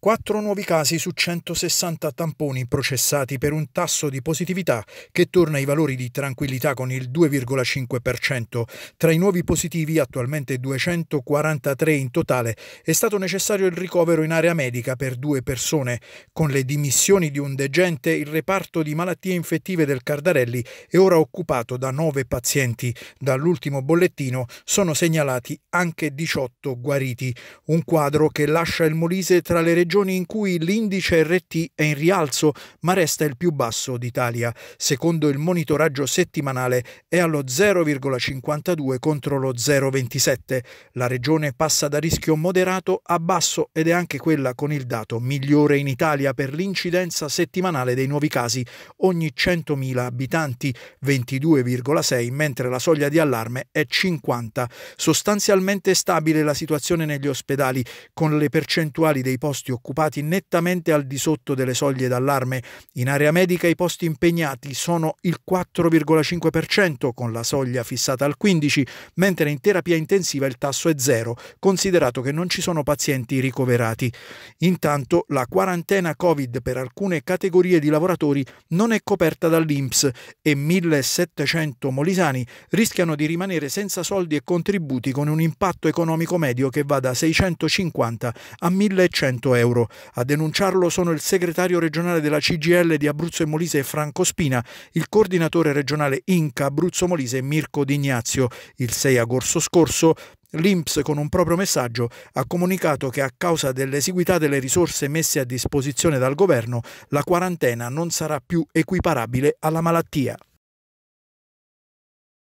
4 nuovi casi su 160 tamponi processati per un tasso di positività che torna ai valori di tranquillità con il 2,5%. Tra i nuovi positivi, attualmente 243 in totale, è stato necessario il ricovero in area medica per due persone. Con le dimissioni di un degente, il reparto di malattie infettive del Cardarelli è ora occupato da 9 pazienti. Dall'ultimo bollettino sono segnalati anche 18 guariti. Un quadro che lascia il Molise tra le regioni regioni in cui l'indice RT è in rialzo, ma resta il più basso d'Italia. Secondo il monitoraggio settimanale è allo 0,52 contro lo 0,27. La regione passa da rischio moderato a basso ed è anche quella con il dato migliore in Italia per l'incidenza settimanale dei nuovi casi ogni 100.000 abitanti, 22,6, mentre la soglia di allarme è 50. Sostanzialmente stabile la situazione negli ospedali, con le percentuali dei posti occupati occupati nettamente al di sotto delle soglie d'allarme. In area medica i posti impegnati sono il 4,5% con la soglia fissata al 15%, mentre in terapia intensiva il tasso è zero, considerato che non ci sono pazienti ricoverati. Intanto la quarantena Covid per alcune categorie di lavoratori non è coperta dall'INPS e 1700 molisani rischiano di rimanere senza soldi e contributi con un impatto economico medio che va da 650 a 1100 euro euro. A denunciarlo sono il segretario regionale della CGL di Abruzzo e Molise Franco Spina, il coordinatore regionale Inca Abruzzo Molise Mirko D'Ignazio. Il 6 agosto scorso L'INPS con un proprio messaggio ha comunicato che a causa dell'esiguità delle risorse messe a disposizione dal governo la quarantena non sarà più equiparabile alla malattia.